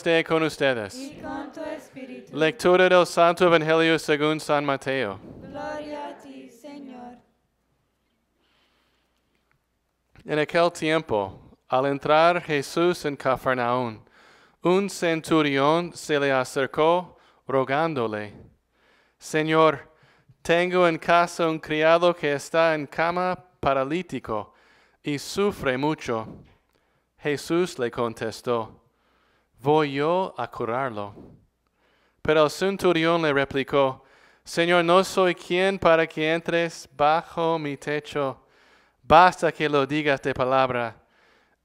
esté con ustedes. Lectura del Santo Evangelio según San Mateo. En aquel tiempo, al entrar Jesús en Cafarnaún, un centurión se le acercó rogándole, Señor, tengo en casa un criado que está en cama paralítico y sufre mucho. Jesús le contestó, voy yo a curarlo. Pero el centurión le replicó, Señor, no soy quien para que entres bajo mi techo, basta que lo digas de palabra,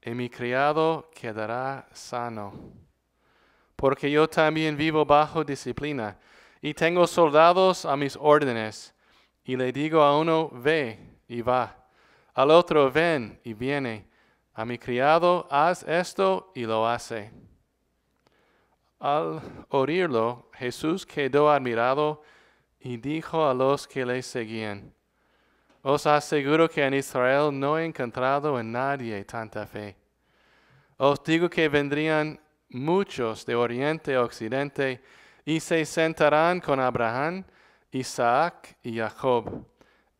y mi criado quedará sano. Porque yo también vivo bajo disciplina, y tengo soldados a mis órdenes, y le digo a uno, ve y va, al otro, ven y viene, a mi criado, haz esto y lo hace. Al oírlo, Jesús quedó admirado y dijo a los que le seguían, Os aseguro que en Israel no he encontrado en nadie tanta fe. Os digo que vendrían muchos de oriente a occidente y se sentarán con Abraham, Isaac y Jacob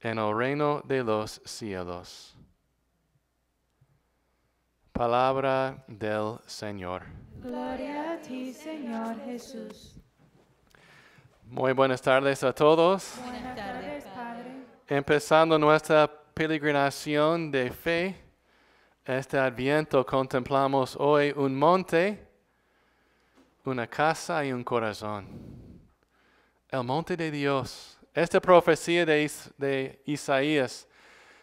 en el reino de los cielos. Palabra del Señor. Gloria a ti, Señor Jesús. Muy buenas tardes a todos. Buenas tardes, Padre. Empezando nuestra peregrinación de fe, este adviento contemplamos hoy un monte, una casa y un corazón. El monte de Dios. Esta profecía de, de Isaías,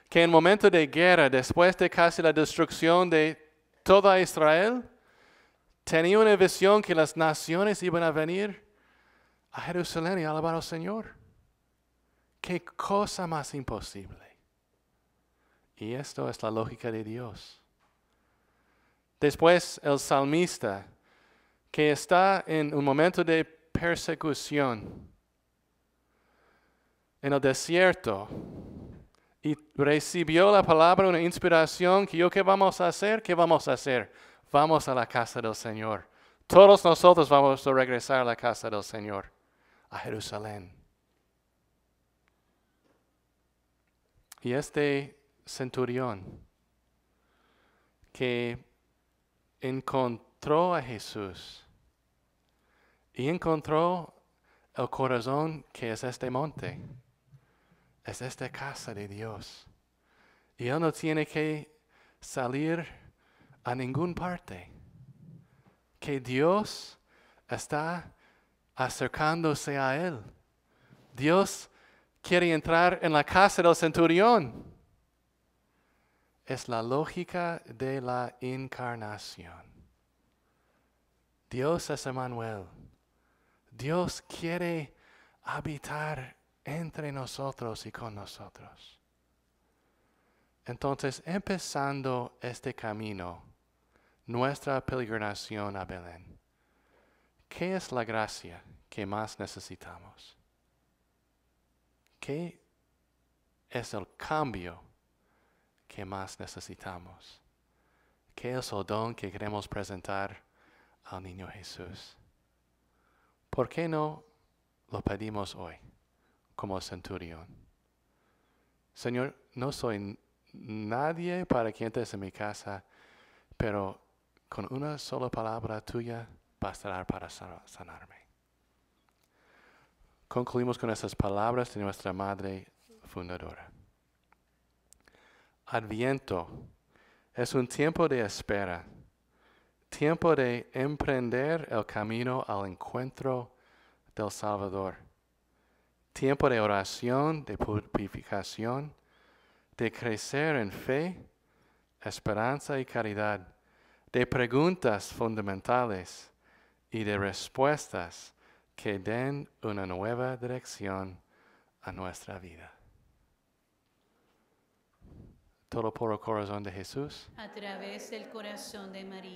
que en momento de guerra, después de casi la destrucción de toda Israel tenía una visión que las naciones iban a venir a Jerusalén y alabar al Señor. ¿Qué cosa más imposible? Y esto es la lógica de Dios. Después el salmista, que está en un momento de persecución en el desierto, y recibió la palabra, una inspiración, que yo qué vamos a hacer, qué vamos a hacer. Vamos a la casa del Señor. Todos nosotros vamos a regresar a la casa del Señor, a Jerusalén. Y este centurión que encontró a Jesús y encontró el corazón que es este monte es esta casa de Dios. Y Él no tiene que salir a ningún parte. Que Dios está acercándose a Él. Dios quiere entrar en la casa del centurión. Es la lógica de la encarnación. Dios es Emanuel. Dios quiere habitar entre nosotros y con nosotros. Entonces, empezando este camino, nuestra peregrinación a Belén, ¿qué es la gracia que más necesitamos? ¿Qué es el cambio que más necesitamos? ¿Qué es el don que queremos presentar al niño Jesús? ¿Por qué no lo pedimos hoy? como centurión. Señor, no soy nadie para que entres en mi casa, pero con una sola palabra tuya bastará para sanarme. Concluimos con esas palabras de nuestra Madre Fundadora. Adviento es un tiempo de espera, tiempo de emprender el camino al encuentro del Salvador tiempo de oración, de purificación, de crecer en fe, esperanza y caridad, de preguntas fundamentales y de respuestas que den una nueva dirección a nuestra vida. Todo por el corazón de Jesús. A través del corazón de María.